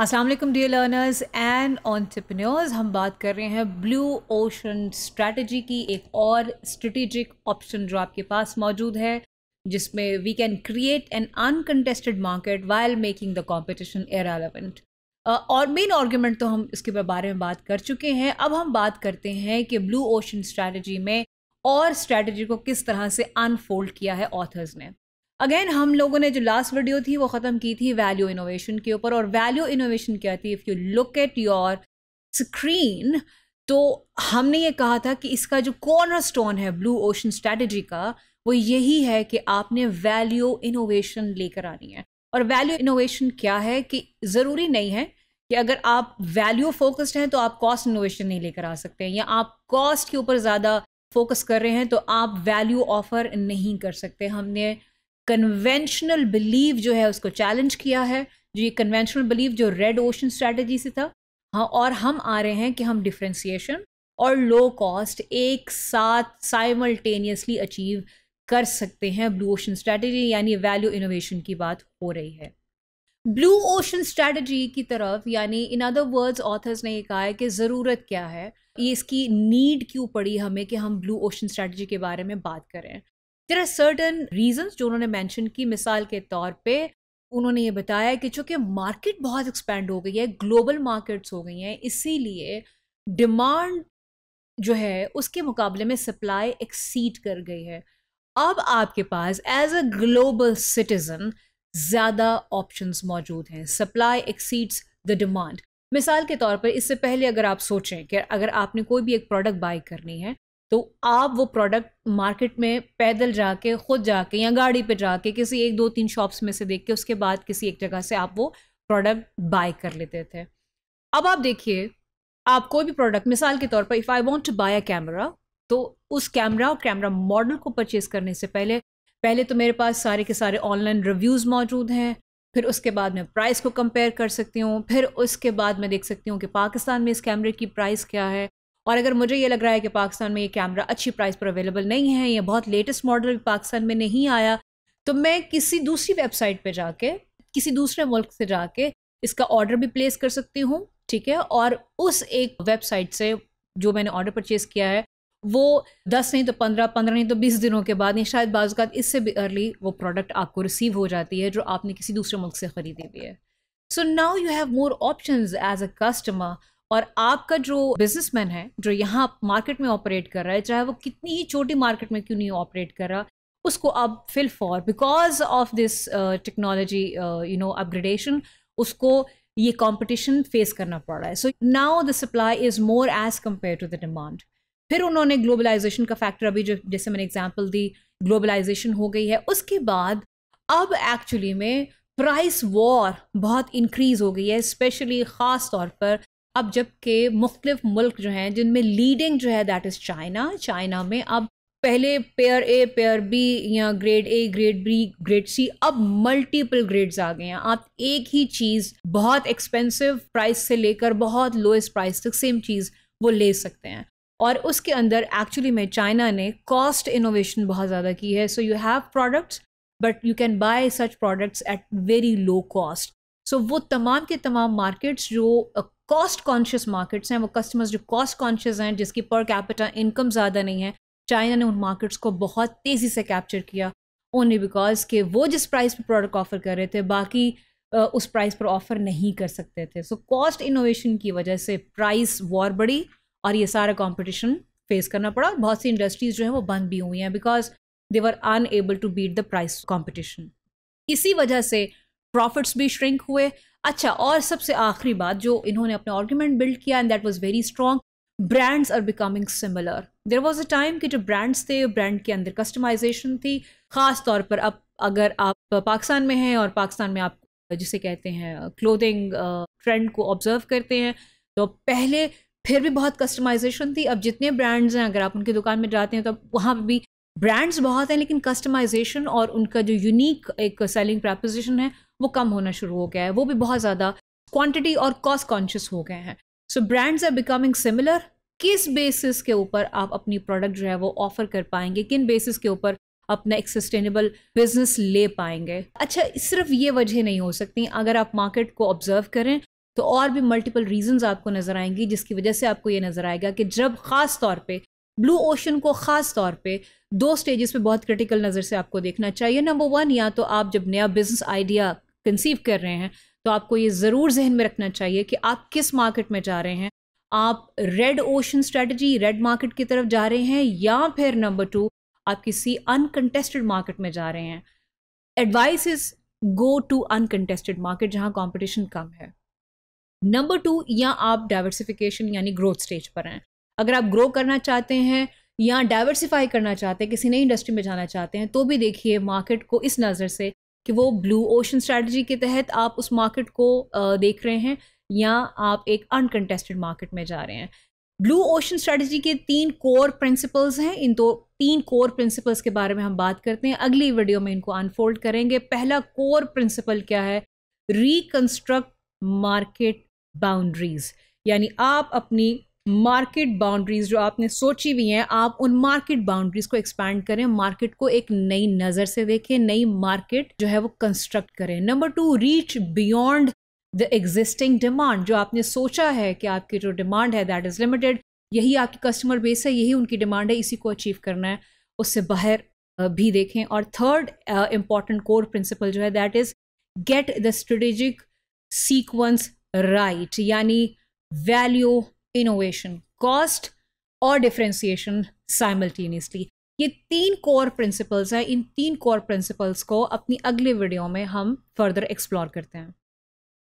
Aslam dear learners and entrepreneurs हम बात कर रहे हैं ब्लू ओशन स्ट्रैटेजी की एक और स्ट्रेटेजिक ऑप्शन जो आपके पास मौजूद है जिसमें we can create an uncontested market while making the competition irrelevant और मेन आर्ग्यूमेंट तो हम इसके बारे में बात कर चुके हैं अब हम बात करते हैं कि ब्लू ओशन स्ट्रैटेजी में और स्ट्रैटी को किस तरह से अनफोल्ड किया है ऑथर्स ने अगेन हम लोगों ने जो लास्ट वीडियो थी वो ख़त्म की थी वैल्यू इनोवेशन के ऊपर और वैल्यू इनोवेशन क्या थी if you look at your screen तो हमने ये कहा था कि इसका जो कॉर्नर स्टोन है ब्लू ओशन स्ट्रेटजी का वो यही है कि आपने वैल्यू इनोवेशन लेकर आनी है और वैल्यू इनोवेशन क्या है कि ज़रूरी नहीं है कि अगर आप वैल्यू फोकस्ड हैं तो आप कॉस्ट इनोवेशन नहीं लेकर आ सकते हैं या आप कॉस्ट के ऊपर ज़्यादा फोकस कर रहे हैं तो आप वैल्यू ऑफर नहीं कर सकते हमने कन्वेंशनल बिलीव जो है उसको चैलेंज किया है जो ये कन्वेंशनल बिलीव जो रेड ओशन स्ट्रैटेजी से था हाँ और हम आ रहे हैं कि हम डिफ्रेंसीशन और लो कॉस्ट एक साथ साइमल्टेनियसली अचीव कर सकते हैं ब्लू ओशन स्ट्रैटेजी यानी वैल्यू इनोवेशन की बात हो रही है ब्लू ओशन स्ट्रैटेजी की तरफ यानी इन अदर वर्ड्स ऑथर्स ने ये कहा है कि ज़रूरत क्या है ये इसकी नीड क्यों पड़ी हमें कि हम ब्लू ओशन स्ट्रैटेजी के बारे में बात करें देर आर सर्टन रीजन्स जो उन्होंने मैंशन की मिसाल के तौर पर उन्होंने ये बताया कि चूँकि मार्केट बहुत एक्सपेंड हो गई है ग्लोबल मार्केट्स हो गई हैं इसीलिए डिमांड जो है उसके मुकाबले में सप्लाई एक्सीड कर गई है अब आपके पास एज अ ग्लोबल सिटीज़न ज़्यादा ऑप्शंस मौजूद हैं सप्लाई एक्सीड्स द डिमांड मिसाल के तौर पर इससे पहले अगर आप सोचें कि अगर आपने कोई भी एक प्रोडक्ट बाई करनी है तो आप वो प्रोडक्ट मार्केट में पैदल जाके खुद जाके या गाड़ी पे जाके किसी एक दो तीन शॉप्स में से देख के उसके बाद किसी एक जगह से आप वो प्रोडक्ट बाय कर लेते थे अब आप देखिए आप कोई भी प्रोडक्ट मिसाल के तौर पर if I want to buy a camera तो उस कैमरा और कैमरा मॉडल को परचेज़ करने से पहले पहले तो मेरे पास सारे के सारे ऑनलाइन रिव्यूज़ मौजूद हैं फिर उसके बाद मैं प्राइस को कंपेयर कर सकती हूँ फिर उसके बाद मैं देख सकती हूँ कि पाकिस्तान में इस कैमरे की प्राइस क्या है और अगर मुझे ये लग रहा है कि पाकिस्तान में ये कैमरा अच्छी प्राइस पर अवेलेबल नहीं है या बहुत लेटेस्ट मॉडल पाकिस्तान में नहीं आया तो मैं किसी दूसरी वेबसाइट पर जाके किसी दूसरे मुल्क से जाके इसका ऑर्डर भी प्लेस कर सकती हूँ ठीक है और उस एक वेबसाइट से जो मैंने ऑर्डर परचेज़ किया है वो दस नहीं तो पंद्रह पंद्रह नहीं तो बीस दिनों के बाद या शायद बाज़ इससे भी अर्ली वो प्रोडक्ट आपको रिसीव हो जाती है जो आपने किसी दूसरे मुल्क से ख़रीदी हुई है so now you have more option as a customer और आपका जो बिजनेसमैन है जो यहाँ मार्केट में ऑपरेट कर रहा है चाहे वो कितनी ही छोटी मार्केट में क्यों नहीं ऑपरेट कर रहा उसको अब fill for because of this technology you know upgradation उसको ये कंपटीशन फेस करना पड़ रहा है so now the supply is more as compare to the demand फिर उन्होंने ग्लोबलाइजेशन का फैक्टर अभी जो जैसे मैंने एग्जाम्पल दी ग्लोबलाइजेशन हो गई है उसके बाद अब एक्चुअली में प्राइस वॉर बहुत इंक्रीज हो गई है स्पेशली ख़ास तौर पर अब जबकि मुख्तलिफ मुल्क जो हैं जिनमें लीडिंग जो है दैट इज़ चाइना चाइना में अब पहले पेयर ए पेयर बी या grade A grade B grade C अब मल्टीपल ग्रेड्स आ गए हैं आप एक ही चीज़ बहुत एक्सपेंसिव प्राइस से लेकर बहुत लोएस्ट प्राइस तक सेम चीज़ वो ले सकते हैं और उसके अंदर एक्चुअली में चाइना ने कॉस्ट इनोवेशन बहुत ज़्यादा की है so you have products but you can buy such products at very low cost so वो तमाम के तमाम मार्केट्स जो कॉस्ट कॉन्शियस मार्केट्स हैं वो कस्टमर्स जो कॉस्ट कॉन्शियस हैं जिसकी पर कैपिटल इनकम ज़्यादा नहीं है चाइना ने उन मार्केट्स को बहुत तेज़ी से कैप्चर किया ओनली बिकॉज के वो जिस प्राइस पर प्रोडक्ट ऑफर कर रहे थे बाकी उस प्राइस पर ऑफर नहीं कर सकते थे सो कॉस्ट इनोवेशन की वजह से प्राइस वॉर बढ़ी और ये सारा कॉम्पिटिशन फेस करना पड़ा बहुत सी इंडस्ट्रीज जो है वो बंद भी हुई हैं because they were unable to beat the price competition इसी वजह से प्रॉफिट्स भी श्रिंक हुए अच्छा और सबसे आखिरी बात जो इन्होंने अपना आर्ग्यूमेंट बिल्ड किया and that was very strong brands are becoming similar there was a time कि जो ब्रांड्स थे ब्रांड के अंदर कस्टमाइजेशन थी ख़ास तौर पर अब अगर आप पाकिस्तान में हैं और पाकिस्तान में आप जिसे कहते हैं क्लोथिंग ट्रेंड को ऑब्जर्व करते हैं तो पहले फिर भी बहुत कस्टमाइजेशन थी अब जितने ब्रांड्स हैं अगर आप उनकी दुकान में जाते हैं तो वहाँ पर भी ब्रांड्स बहुत हैं लेकिन कस्टमाइजेशन और उनका जो यूनिक एक सेलिंग प्रपोजिशन है वो कम होना शुरू हो गया है वो भी बहुत ज़्यादा क्वांटिटी और कॉस्ट कॉन्शियस हो गए हैं so brands are becoming similar किस बेसिस के ऊपर आप अपनी प्रोडक्ट जो है वो ऑफर कर पाएंगे किन बेसिस के ऊपर अपना एक सस्टेनेबल बिजनेस ले पाएंगे अच्छा सिर्फ ये वजह नहीं हो सकती अगर आप मार्केट को ऑब्जर्व करें तो और भी मल्टीपल रीजंस आपको नज़र आएंगी जिसकी वजह से आपको ये नज़र आएगा कि जब ख़ास तौर पे ब्लू ओशन को ख़ास तौर पे दो स्टेजेस पे बहुत क्रिटिकल नज़र से आपको देखना चाहिए नंबर वन या तो आप जब नया बिजनेस आइडिया कंसीव कर रहे हैं तो आपको ये ज़रूर जहन में रखना चाहिए कि आप किस मार्केट में जा रहे हैं आप red ocean strategy red market की तरफ जा रहे हैं या फिर नंबर टू आप किसी अनकंटेस्टेड मार्केट में जा रहे हैं advice is go to uncontested market जहां कॉम्पिटिशन कम है नंबर टू या आप डाइवर्सिफिकेशन यानी ग्रोथ स्टेज पर हैं अगर आप ग्रो करना चाहते हैं या डाइवर्सिफाई करना चाहते हैं किसी नई इंडस्ट्री में जाना चाहते हैं तो भी देखिए मार्केट को इस नज़र से कि वो ब्लू ओशन स्ट्रेटजी के तहत आप उस मार्केट को देख रहे हैं या आप एक अनकंटेस्टेड मार्केट में जा रहे हैं ब्लू ओशन स्ट्रेटजी के तीन कोर प्रिंसिपल्स हैं इन दो तीन कोर प्रिंसिपल्स के बारे में हम बात करते हैं अगली वीडियो में इनको अनफोल्ड करेंगे पहला कोर प्रिंसिपल क्या है रिकंस्ट्रक्ट मार्केट बाउंड्रीज यानी आप अपनी मार्केट बाउंड्रीज जो आपने सोची हुई हैं आप उन मार्केट बाउंड्रीज को एक्सपैंड करें मार्केट को एक नई नज़र से देखें नई मार्केट जो है वो कंस्ट्रक्ट करें number two reach beyond the existing demand जो आपने सोचा है कि आपकी जो डिमांड है दैट इज़ लिमिटेड यही आपकी कस्टमर बेस है यही उनकी डिमांड है इसी को अचीव करना है उससे बाहर भी देखें और थर्ड इम्पॉर्टेंट कोर प्रिंसिपल जो है that is get the strategic sequence right यानी वैल्यू इनोवेशन कॉस्ट और डिफ्रेंसीशन साइमल्टेनियसली ये तीन कोर प्रिंसिपल्स हैं इन तीन कोर प्रिंसिपल्स को अपनी अगले वीडियो में हम फर्दर एक्सप्लोर करते हैं